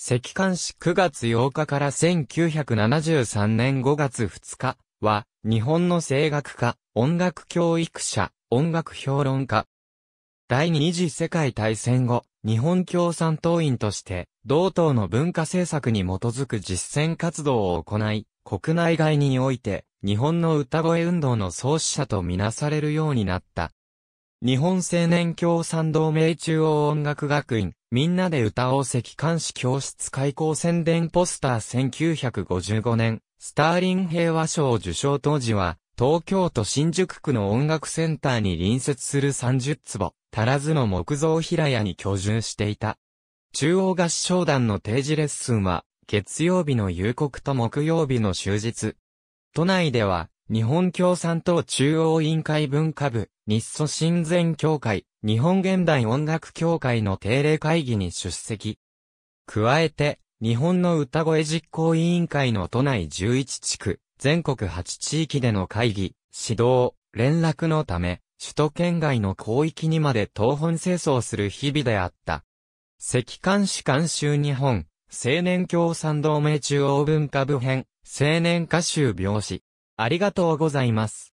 石冠市9月8日から1973年5月2日は、日本の声楽家、音楽教育者、音楽評論家。第二次世界大戦後、日本共産党員として、同党の文化政策に基づく実践活動を行い、国内外において、日本の歌声運動の創始者とみなされるようになった。日本青年協賛同盟中央音楽学院、みんなで歌おう席監視教室開校宣伝ポスター1955年、スターリン平和賞受賞当時は、東京都新宿区の音楽センターに隣接する30坪、足らずの木造平屋に居住していた。中央合唱団の定時レッスンは、月曜日の夕刻と木曜日の終日。都内では、日本共産党中央委員会文化部、日ソ親善協会、日本現代音楽協会の定例会議に出席。加えて、日本の歌声実行委員会の都内11地区、全国8地域での会議、指導、連絡のため、首都圏外の広域にまで東本清掃する日々であった。赤官士監州日本、青年共産同盟中央文化部編、青年歌集病史、ありがとうございます。